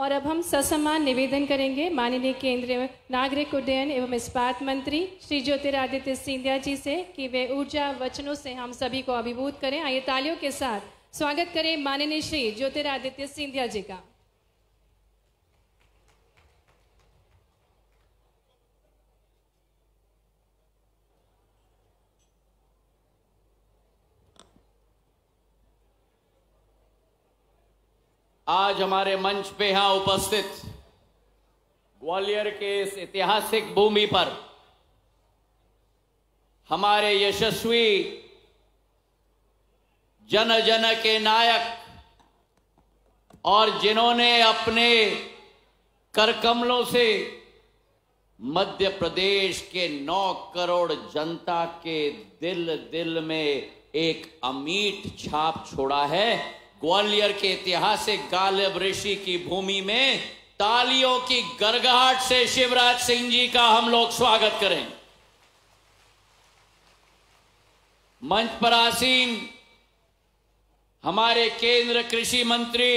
और अब हम ससमान निवेदन करेंगे माननीय केंद्रीय नागरिक उड्डयन एवं इस्पात मंत्री श्री ज्योतिरादित्य सिंधिया जी से कि वे ऊर्जा वचनों से हम सभी को अभिभूत करें आइए तालियों के साथ स्वागत करें माननीय श्री ज्योतिरादित्य सिंधिया जी का आज हमारे मंच पे यहां उपस्थित ग्वालियर के इस ऐतिहासिक भूमि पर हमारे यशस्वी जन जन के नायक और जिन्होंने अपने करकमलों से मध्य प्रदेश के 9 करोड़ जनता के दिल दिल में एक अमीट छाप छोड़ा है ग्वालियर के ऐतिहासिक गालिब ऋषि की भूमि में तालियों की गरगाहट से शिवराज सिंह जी का हम लोग स्वागत करें मंच पर आसीन हमारे केंद्र कृषि मंत्री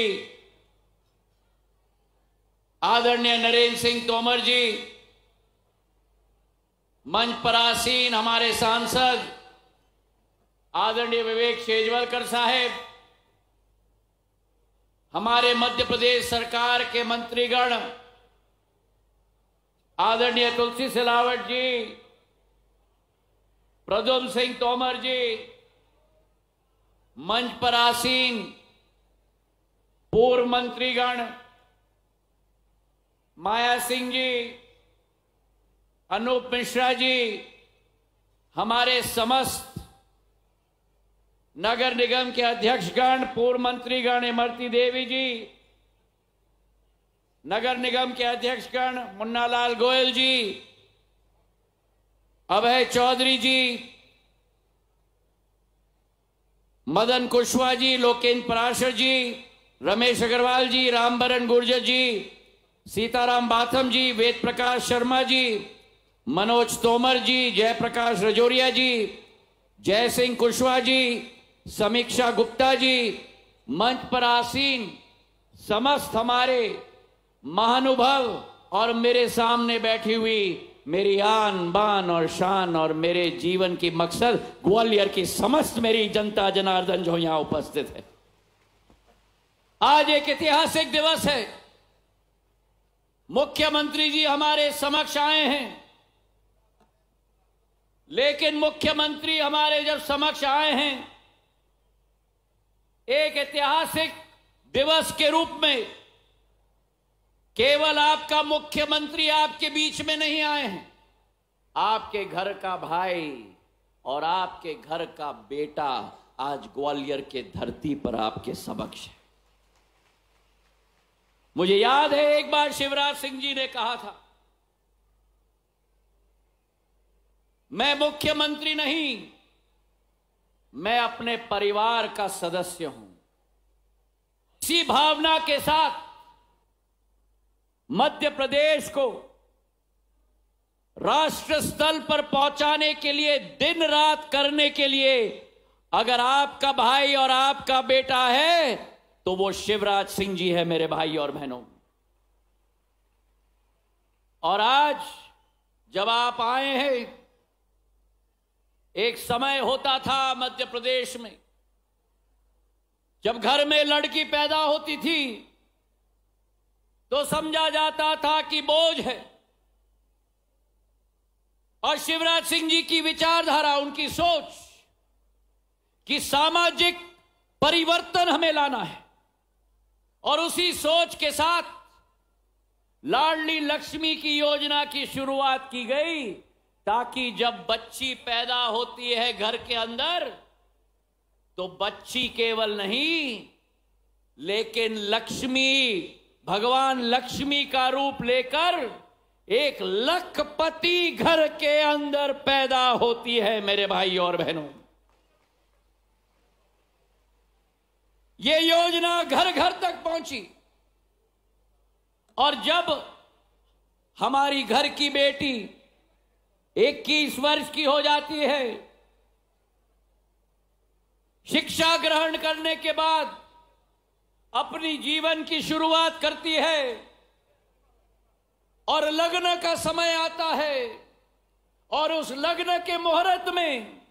आदरणीय नरेंद्र सिंह तोमर जी मंच पर आसीन हमारे सांसद आदरणीय विवेक शेजवलकर साहेब हमारे मध्य प्रदेश सरकार के मंत्रीगण आदरणीय तुलसी सिलावट जी प्रद्युम्न सिंह तोमर जी मंच पर आसीन पूर्व मंत्रीगण माया सिंह जी अनूप मिश्रा जी हमारे समस्त नगर निगम के अध्यक्षगण पूर्व मंत्रीगण इमरती देवी जी नगर निगम के अध्यक्षगण मुन्नालाल गोयल जी अभय चौधरी जी मदन कुशवाहा जी लोकेन्द्र पराशर जी रमेश अग्रवाल जी रामबरन गुर्जर जी सीताराम बाथम जी वेद प्रकाश शर्मा जी मनोज तोमर जी जयप्रकाश रजौरिया जी जय सिंह कुशवाहा जी समीक्षा गुप्ता जी मंच पर आसीन समस्त हमारे महानुभव और मेरे सामने बैठी हुई मेरी आन बान और शान और मेरे जीवन की मकसद ग्वालियर की समस्त मेरी जनता जनार्दन जो यहां उपस्थित है आज एक ऐतिहासिक दिवस है मुख्यमंत्री जी हमारे समक्ष आए हैं लेकिन मुख्यमंत्री हमारे जब समक्ष आए हैं एक ऐतिहासिक दिवस के रूप में केवल आपका मुख्यमंत्री आपके बीच में नहीं आए हैं आपके घर का भाई और आपके घर का बेटा आज ग्वालियर के धरती पर आपके समक्ष है मुझे याद है एक बार शिवराज सिंह जी ने कहा था मैं मुख्यमंत्री नहीं मैं अपने परिवार का सदस्य हूं इसी भावना के साथ मध्य प्रदेश को राष्ट्र स्थल पर पहुंचाने के लिए दिन रात करने के लिए अगर आपका भाई और आपका बेटा है तो वो शिवराज सिंह जी है मेरे भाई और बहनों और आज जब आप आए हैं एक समय होता था मध्य प्रदेश में जब घर में लड़की पैदा होती थी तो समझा जाता था कि बोझ है और शिवराज सिंह जी की विचारधारा उनकी सोच कि सामाजिक परिवर्तन हमें लाना है और उसी सोच के साथ लाडली लक्ष्मी की योजना की शुरुआत की गई ताकि जब बच्ची पैदा होती है घर के अंदर तो बच्ची केवल नहीं लेकिन लक्ष्मी भगवान लक्ष्मी का रूप लेकर एक लखपति घर के अंदर पैदा होती है मेरे भाई और बहनों ये योजना घर घर तक पहुंची और जब हमारी घर की बेटी इक्कीस वर्ष की हो जाती है शिक्षा ग्रहण करने के बाद अपनी जीवन की शुरुआत करती है और लग्न का समय आता है और उस लग्न के मुहूर्त में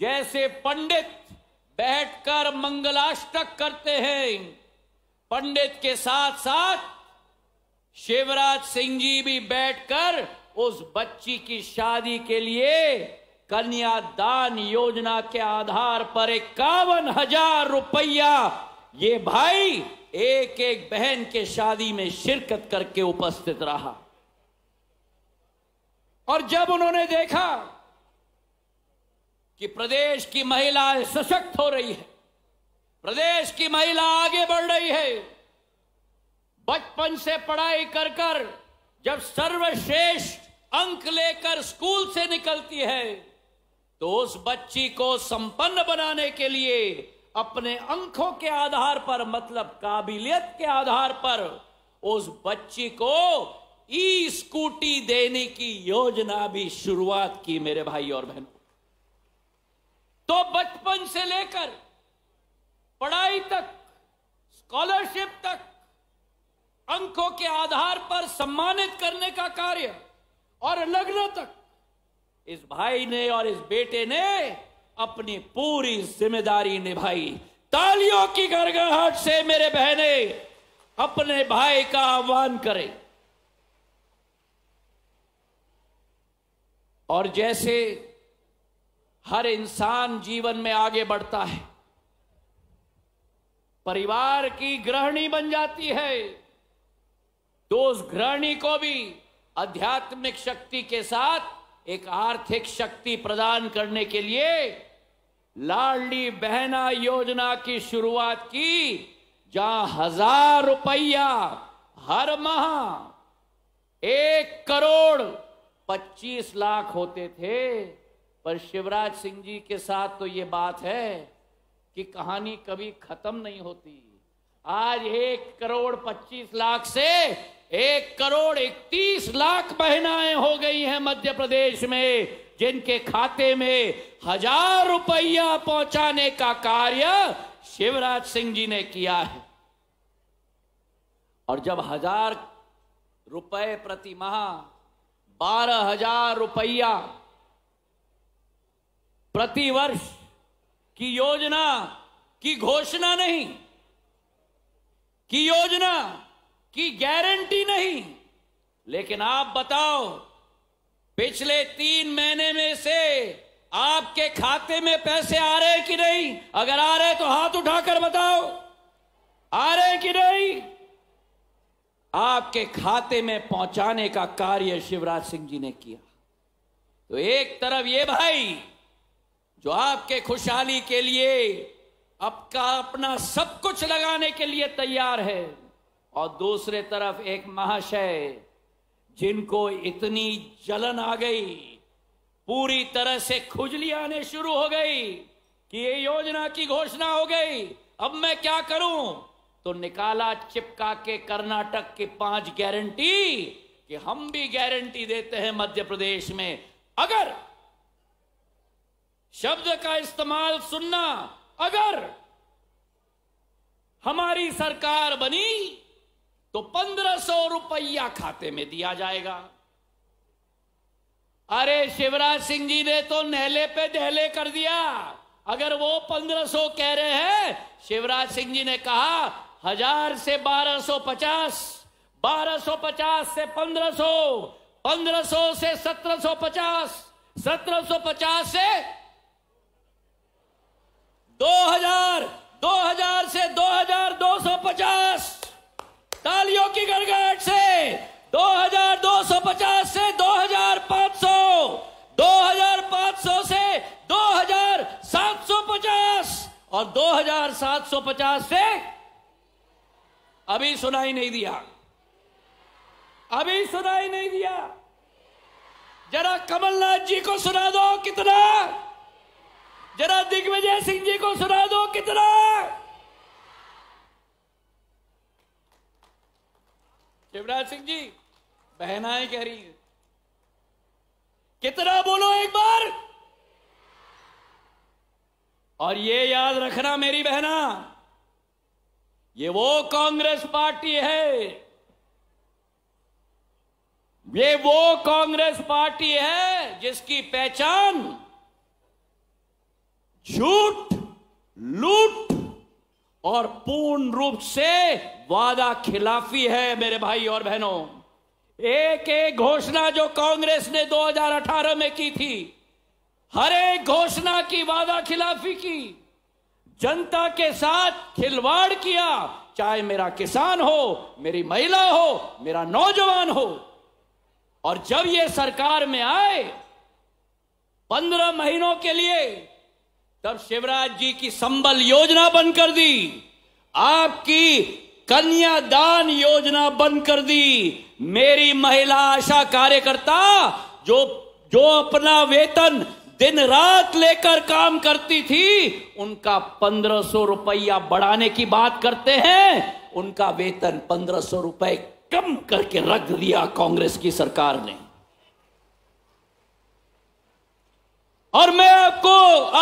जैसे पंडित बैठकर मंगलाष्टक करते हैं पंडित के साथ साथ शिवराज सिंह जी भी बैठकर उस बच्ची की शादी के लिए कन्यादान योजना के आधार पर इक्यावन हजार रुपया ये भाई एक एक बहन के शादी में शिरकत करके उपस्थित रहा और जब उन्होंने देखा कि प्रदेश की महिलाएं सशक्त हो रही है प्रदेश की महिला आगे बढ़ रही है बचपन से पढ़ाई कर कर जब सर्वश्रेष्ठ अंक लेकर स्कूल से निकलती है तो उस बच्ची को संपन्न बनाने के लिए अपने अंकों के आधार पर मतलब काबिलियत के आधार पर उस बच्ची को ई स्कूटी देने की योजना भी शुरुआत की मेरे भाई और बहन तो बचपन से लेकर पढ़ाई तक स्कॉलरशिप तक अंकों के आधार पर सम्मानित करने का कार्य और लग्न तक इस भाई ने और इस बेटे ने अपनी पूरी जिम्मेदारी निभाई तालियों की गड़गड़ाहट से मेरे बहने अपने भाई का आह्वान करें और जैसे हर इंसान जीवन में आगे बढ़ता है परिवार की गृहिणी बन जाती है तो उस घृणी को भी आध्यात्मिक शक्ति के साथ एक आर्थिक शक्ति प्रदान करने के लिए लाडली बहना योजना की शुरुआत की जहां हजार रुपया हर माह एक करोड़ पच्चीस लाख होते थे पर शिवराज सिंह जी के साथ तो ये बात है कि कहानी कभी खत्म नहीं होती आज एक करोड़ पच्चीस लाख से एक करोड़ इकतीस लाख महिलाएं हो गई हैं मध्य प्रदेश में जिनके खाते में हजार रुपया पहुंचाने का कार्य शिवराज सिंह जी ने किया है और जब हजार रुपए प्रति माह बारह हजार रुपया प्रति वर्ष की योजना की घोषणा नहीं की योजना की गारंटी नहीं लेकिन आप बताओ पिछले तीन महीने में से आपके खाते में पैसे आ रहे कि नहीं अगर आ रहे तो हाथ उठाकर बताओ आ रहे कि नहीं आपके खाते में पहुंचाने का कार्य शिवराज सिंह जी ने किया तो एक तरफ ये भाई जो आपके खुशहाली के लिए आपका अपना सब कुछ लगाने के लिए तैयार है और दूसरे तरफ एक महाशय जिनको इतनी जलन आ गई पूरी तरह से खुजली आने शुरू हो गई कि ये योजना की घोषणा हो गई अब मैं क्या करूं तो निकाला चिपका के कर्नाटक की पांच गारंटी कि हम भी गारंटी देते हैं मध्य प्रदेश में अगर शब्द का इस्तेमाल सुनना अगर हमारी सरकार बनी तो पंद्रह सौ रुपया खाते में दिया जाएगा अरे शिवराज सिंह जी ने तो नहले पे दहले कर दिया अगर वो पंद्रह सौ कह रहे हैं शिवराज सिंह जी ने कहा हजार से बारह सौ पचास बारह सौ पचास से पंद्रह सौ पंद्रह सौ से सत्रह सौ पचास सत्रह सौ पचास से और 2750 से अभी सुनाई नहीं दिया अभी सुनाई नहीं दिया जरा कमलनाथ जी को सुना दो कितना जरा दिग्विजय सिंह जी को सुना दो कितना शिवराज सिंह जी बहनाएं कह रही कितना बोलो एक बार और ये याद रखना मेरी बहना ये वो कांग्रेस पार्टी है ये वो कांग्रेस पार्टी है जिसकी पहचान झूठ लूट और पूर्ण रूप से वादा खिलाफी है मेरे भाई और बहनों एक एक घोषणा जो कांग्रेस ने 2018 में की थी हर एक घोषणा की वादा खिलाफी की जनता के साथ खिलवाड़ किया चाहे मेरा किसान हो मेरी महिला हो मेरा नौजवान हो और जब ये सरकार में आए पंद्रह महीनों के लिए तब शिवराज जी की संबल योजना बंद कर दी आपकी कन्यादान योजना बंद कर दी मेरी महिला आशा कार्यकर्ता जो जो अपना वेतन दिन रात लेकर काम करती थी उनका पंद्रह सौ रुपया बढ़ाने की बात करते हैं उनका वेतन पंद्रह सौ रुपए कम करके रख दिया कांग्रेस की सरकार ने और मैं आपको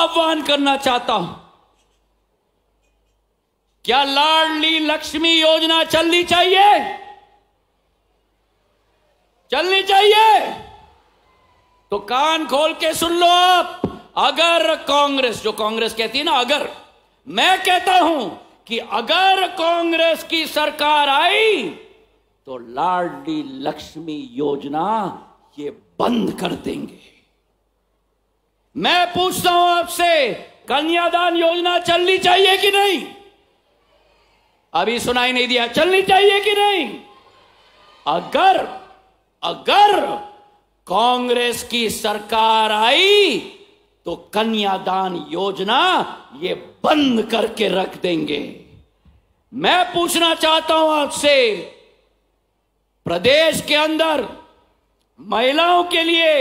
आह्वान करना चाहता हूं क्या लाडली लक्ष्मी योजना चलनी चाहिए चलनी चाहिए तो कान खोल के सुन लो आप अगर कांग्रेस जो कांग्रेस कहती है ना अगर मैं कहता हूं कि अगर कांग्रेस की सरकार आई तो लाडली लक्ष्मी योजना ये बंद कर देंगे मैं पूछता हूं आपसे कन्यादान योजना चलनी चाहिए कि नहीं अभी सुनाई नहीं दिया चलनी चाहिए कि नहीं अगर अगर कांग्रेस की सरकार आई तो कन्यादान योजना ये बंद करके रख देंगे मैं पूछना चाहता हूं आपसे प्रदेश के अंदर महिलाओं के लिए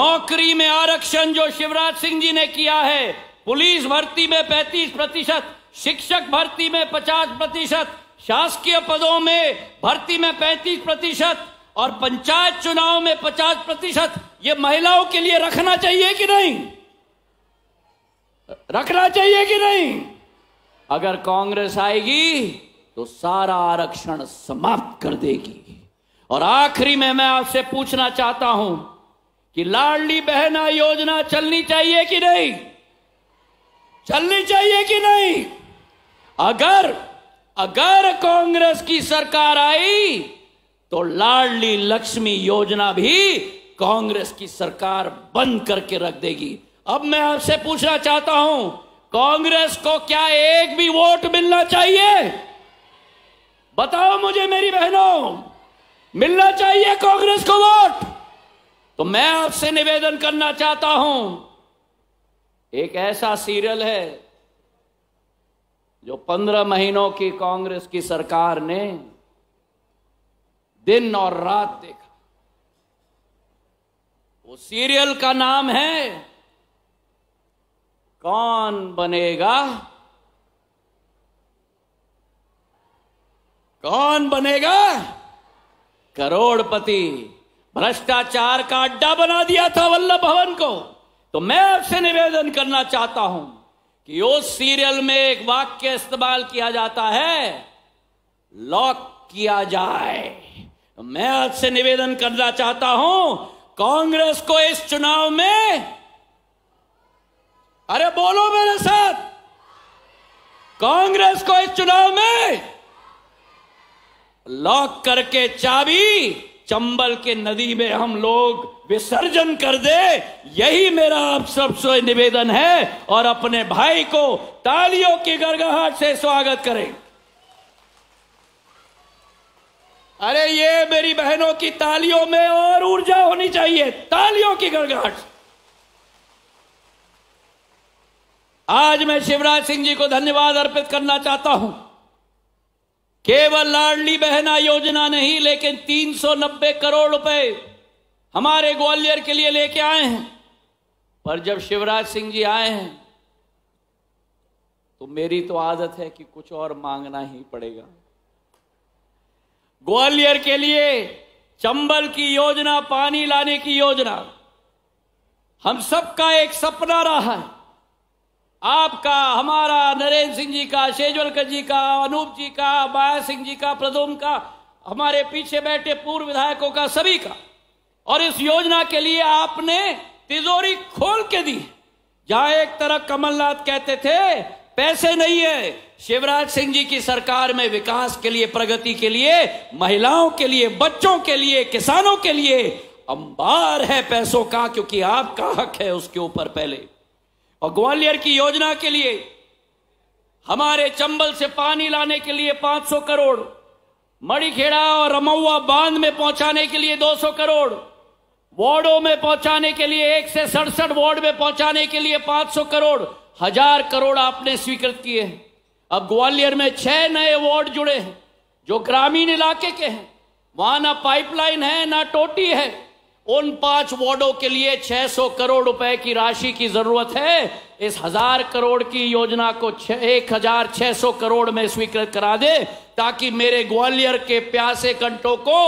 नौकरी में आरक्षण जो शिवराज सिंह जी ने किया है पुलिस भर्ती में 35 प्रतिशत शिक्षक भर्ती में 50 प्रतिशत शासकीय पदों में भर्ती में 35 प्रतिशत और पंचायत चुनाव में 50 प्रतिशत ये महिलाओं के लिए रखना चाहिए कि नहीं रखना चाहिए कि नहीं अगर कांग्रेस आएगी तो सारा आरक्षण समाप्त कर देगी और आखिरी में मैं आपसे पूछना चाहता हूं कि लाडली बहना योजना चलनी चाहिए कि नहीं चलनी चाहिए कि नहीं अगर अगर कांग्रेस की सरकार आई तो लाडली लक्ष्मी योजना भी कांग्रेस की सरकार बंद करके रख देगी अब मैं आपसे पूछना चाहता हूं कांग्रेस को क्या एक भी वोट मिलना चाहिए बताओ मुझे मेरी बहनों मिलना चाहिए कांग्रेस को वोट तो मैं आपसे निवेदन करना चाहता हूं एक ऐसा सीरियल है जो पंद्रह महीनों की कांग्रेस की सरकार ने दिन और रात देखा वो सीरियल का नाम है कौन बनेगा कौन बनेगा करोड़पति भ्रष्टाचार का अड्डा बना दिया था वल्लभ भवन को तो मैं आपसे निवेदन करना चाहता हूं कि उस सीरियल में एक वाक्य इस्तेमाल किया जाता है लॉक किया जाए मैं आज से निवेदन करना चाहता हूं कांग्रेस को इस चुनाव में अरे बोलो मेरे साथ कांग्रेस को इस चुनाव में लॉक करके चाबी चंबल के नदी में हम लोग विसर्जन कर दे यही मेरा आप सबसे निवेदन है और अपने भाई को तालियों की गरगाहट से स्वागत करें अरे ये मेरी बहनों की तालियों में और ऊर्जा होनी चाहिए तालियों की गड़गड़ाहट आज मैं शिवराज सिंह जी को धन्यवाद अर्पित करना चाहता हूं केवल लाडली बहना योजना नहीं लेकिन 390 करोड़ रुपए हमारे ग्वालियर के लिए लेके आए हैं पर जब शिवराज सिंह जी आए हैं तो मेरी तो आदत है कि कुछ और मांगना ही पड़ेगा ग्वालियर के लिए चंबल की योजना पानी लाने की योजना हम सबका एक सपना रहा है आपका हमारा नरेंद्र सिंह जी का शेजवलकर जी का अनूप जी का माया सिंह जी का प्रदोम का हमारे पीछे बैठे पूर्व विधायकों का सभी का और इस योजना के लिए आपने तिजोरी खोल के दी जहां एक तरफ कमलनाथ कहते थे पैसे नहीं है शिवराज सिंह जी की सरकार में विकास के लिए प्रगति के लिए महिलाओं के लिए बच्चों के लिए किसानों के लिए अंबार है पैसों का क्योंकि आपका हक है उसके ऊपर पहले और ग्वालियर की योजना के लिए हमारे चंबल से पानी लाने के लिए 500 करोड़ मड़ीखेड़ा और रमौवा बांध में पहुंचाने के लिए 200 करोड़ वार्डो में पहुंचाने के लिए एक से सड़सठ वार्ड में पहुंचाने के लिए 500 करोड़ हजार करोड़ आपने स्वीकृत किए हैं अब ग्वालियर में छह नए वार्ड जुड़े हैं जो ग्रामीण इलाके के हैं वहां ना पाइपलाइन है ना टोटी है उन पांच वार्डों के लिए 600 करोड़ रुपए की राशि की जरूरत है इस हजार करोड़ की योजना को एक हजार छह सौ करोड़ में स्वीकृत करा दे ताकि मेरे ग्वालियर के प्यासे कंटों को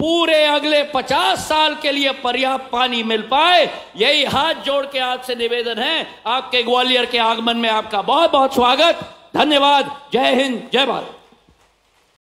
पूरे अगले पचास साल के लिए पर्याप्त पानी मिल पाए यही हाथ जोड़ के आपसे निवेदन है आपके ग्वालियर के आगमन में आपका बहुत बहुत स्वागत धन्यवाद जय हिंद जय भारत